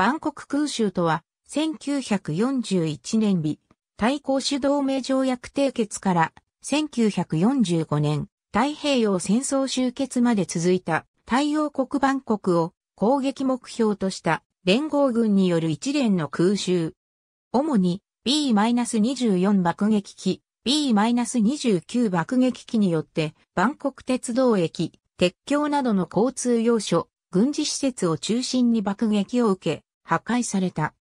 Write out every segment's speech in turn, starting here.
バンコク空襲とは、1941年日、対抗主導名条約締結から、1945年、太平洋戦争終結まで続いた、太陽国バンコクを攻撃目標とした連合軍による一連の空襲。主に B-24 爆撃機、B-29 爆撃機によって、バンコク鉄道駅、鉄橋などの交通要所、軍事施設を中心に爆撃を受け、破壊された。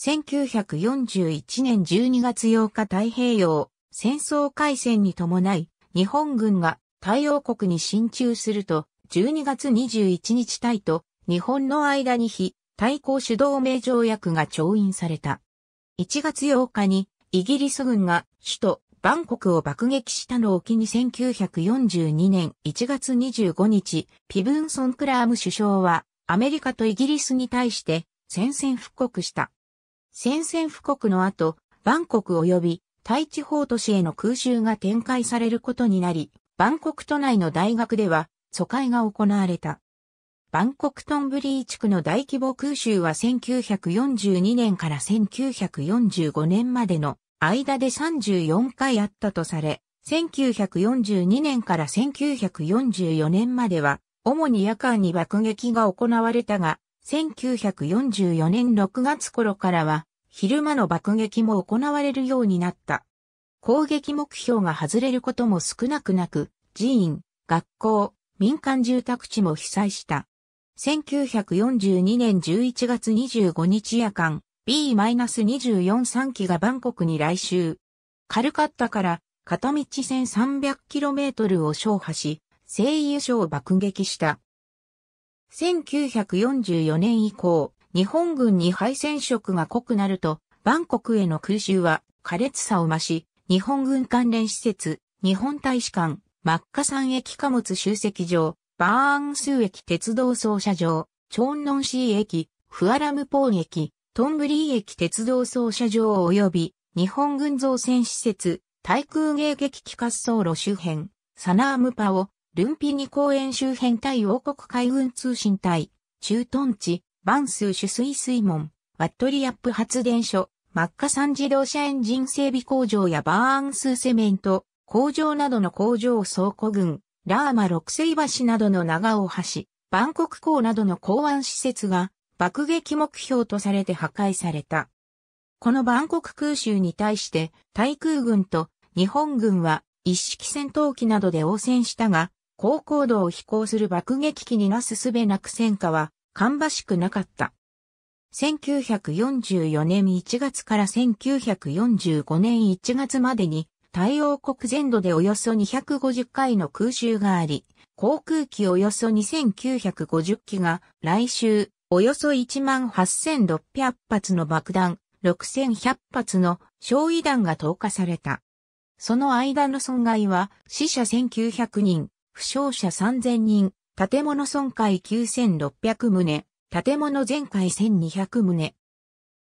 1941年12月8日太平洋戦争開戦に伴い、日本軍が太陽国に進駐すると、12月21日隊と日本の間に非対抗主導名条約が調印された。1月8日にイギリス軍が首都バンコクを爆撃したのを機に1942年1月25日、ピブンソン・クラーム首相はアメリカとイギリスに対して宣戦布告した。宣戦布告の後、バンコク及びタイ地方都市への空襲が展開されることになり、バンコク都内の大学では、疎開が行われた。バンコクトンブリー地区の大規模空襲は1942年から1945年までの間で34回あったとされ、1942年から1944年までは、主に夜間に爆撃が行われたが、1944年6月頃からは、昼間の爆撃も行われるようになった。攻撃目標が外れることも少なくなく、寺院、学校、民間住宅地も被災した。1942年11月25日夜間、B-24 3機がバンコクに来襲。カルカッタから片道 1300km を消破し、西輸省を爆撃した。1944年以降、日本軍に敗戦色が濃くなると、バンコクへの空襲は苛烈さを増し、日本軍関連施設、日本大使館、マッカサン駅貨物集積場、バーンス駅鉄道操車場、チョンノンシー駅、フアラムポー駅、トンブリー駅鉄道操車場及び、日本軍造船施設、対空迎撃機滑走路周辺、サナームパオ、ルンピニ公園周辺対王国海軍通信隊、駐屯地、バンスー取水水門、ワットリアップ発電所、マッカサン自動車エンジン整備工場やバーンスーセメント、工場などの工場倉庫群、ラーマ六世橋などの長尾橋、バンコク港などの港湾施設が爆撃目標とされて破壊された。このバンコク空襲に対して、対空軍と日本軍は一式戦闘機などで応戦したが、高高度を飛行する爆撃機になすすべなく戦火は、かんばしくなかった。1944年1月から1945年1月までに、太陽国全土でおよそ250回の空襲があり、航空機およそ2950機が、来週、およそ18,600発の爆弾、6,100発の焼夷弾が投下された。その間の損害は死者1900人、負傷者3000人、建物損壊9600棟、建物全壊1200棟。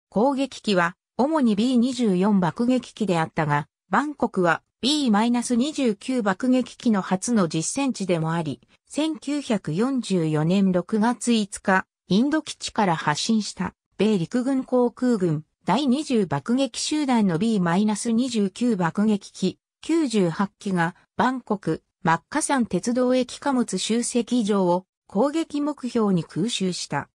攻撃機は、主に B24 爆撃機であったが、バンコクは B-29 爆撃機の初の実戦地でもあり、1944年6月5日、インド基地から発進した米陸軍航空軍第20爆撃集団の B-29 爆撃機98機がバンコクマッカ山鉄道駅貨物集積場を攻撃目標に空襲した。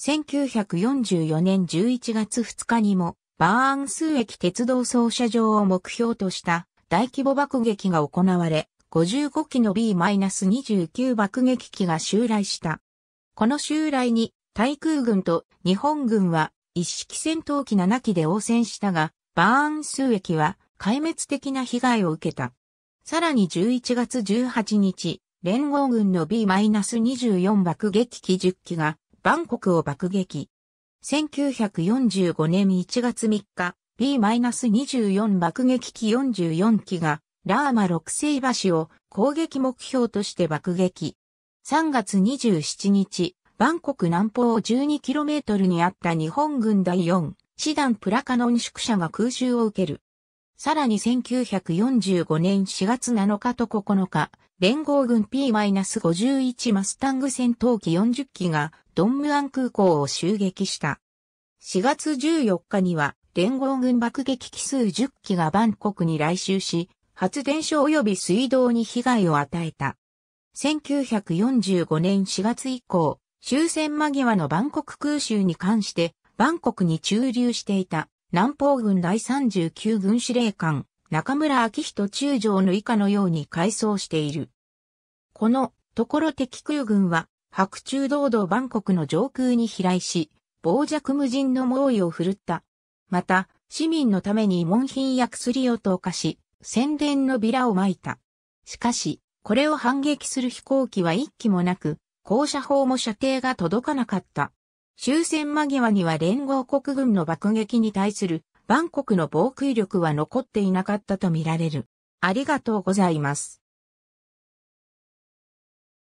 1944年11月2日にも、バーンスー駅鉄道操車場を目標とした大規模爆撃が行われ、55機の B-29 爆撃機が襲来した。この襲来に、対空軍と日本軍は一式戦闘機7機で応戦したが、バーンスー駅は壊滅的な被害を受けた。さらに11月18日、連合軍の B-24 爆撃機10機が、バンコクを爆撃。1945年1月3日、B-24 爆撃機44機が、ラーマ六世橋を攻撃目標として爆撃。3月27日、バンコク南方 12km にあった日本軍第4師団プラカノン宿舎が空襲を受ける。さらに1945年4月7日と9日、連合軍 P-51 マスタング戦闘機40機がドンムアン空港を襲撃した。4月14日には連合軍爆撃機数10機がバンコクに来襲し、発電所及び水道に被害を与えた。1945年4月以降、終戦間際のバンコク空襲に関して、バンコクに駐留していた南方軍第39軍司令官、中村昭人中将の以下のように改装している。このところ敵空軍は白昼堂々万国の上空に飛来し、傍若無人の猛威を振るった。また、市民のために門品や薬を投下し、宣伝のビラを撒いた。しかし、これを反撃する飛行機は一機もなく、高射砲も射程が届かなかった。終戦間際には連合国軍の爆撃に対するバンコクの防空力は残っていなかったとみられる。ありがとうございます。